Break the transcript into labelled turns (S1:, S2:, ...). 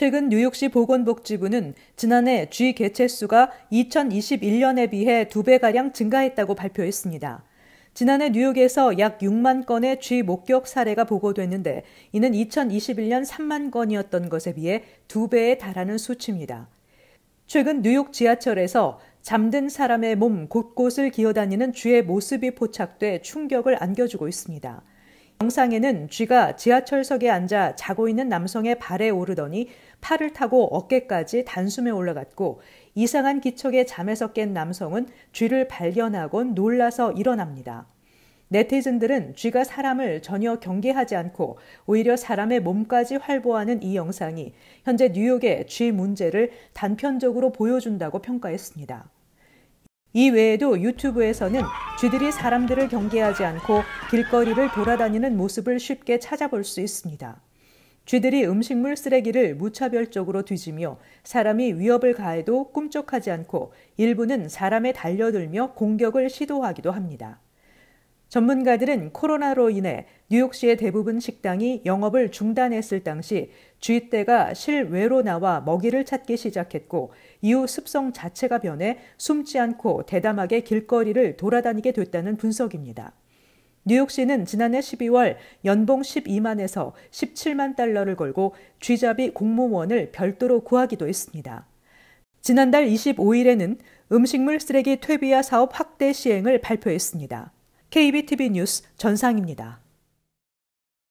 S1: 최근 뉴욕시 보건복지부는 지난해 쥐 개체수가 2021년에 비해 2배가량 증가했다고 발표했습니다. 지난해 뉴욕에서 약 6만 건의 쥐 목격 사례가 보고됐는데 이는 2021년 3만 건이었던 것에 비해 2배에 달하는 수치입니다. 최근 뉴욕 지하철에서 잠든 사람의 몸 곳곳을 기어다니는 쥐의 모습이 포착돼 충격을 안겨주고 있습니다. 영상에는 쥐가 지하철석에 앉아 자고 있는 남성의 발에 오르더니 팔을 타고 어깨까지 단숨에 올라갔고 이상한 기척에 잠에서 깬 남성은 쥐를 발견하곤 놀라서 일어납니다. 네티즌들은 쥐가 사람을 전혀 경계하지 않고 오히려 사람의 몸까지 활보하는 이 영상이 현재 뉴욕의 쥐 문제를 단편적으로 보여준다고 평가했습니다. 이 외에도 유튜브에서는 쥐들이 사람들을 경계하지 않고 길거리를 돌아다니는 모습을 쉽게 찾아볼 수 있습니다. 쥐들이 음식물 쓰레기를 무차별적으로 뒤지며 사람이 위협을 가해도 꿈쩍하지 않고 일부는 사람에 달려들며 공격을 시도하기도 합니다. 전문가들은 코로나로 인해 뉴욕시의 대부분 식당이 영업을 중단했을 당시 쥐떼가 실외로 나와 먹이를 찾기 시작했고 이후 습성 자체가 변해 숨지 않고 대담하게 길거리를 돌아다니게 됐다는 분석입니다. 뉴욕시는 지난해 12월 연봉 12만에서 17만 달러를 걸고 쥐잡이 공무원을 별도로 구하기도 했습니다. 지난달 25일에는 음식물 쓰레기 퇴비화 사업 확대 시행을 발표했습니다. KBTV 뉴스 전상입니다.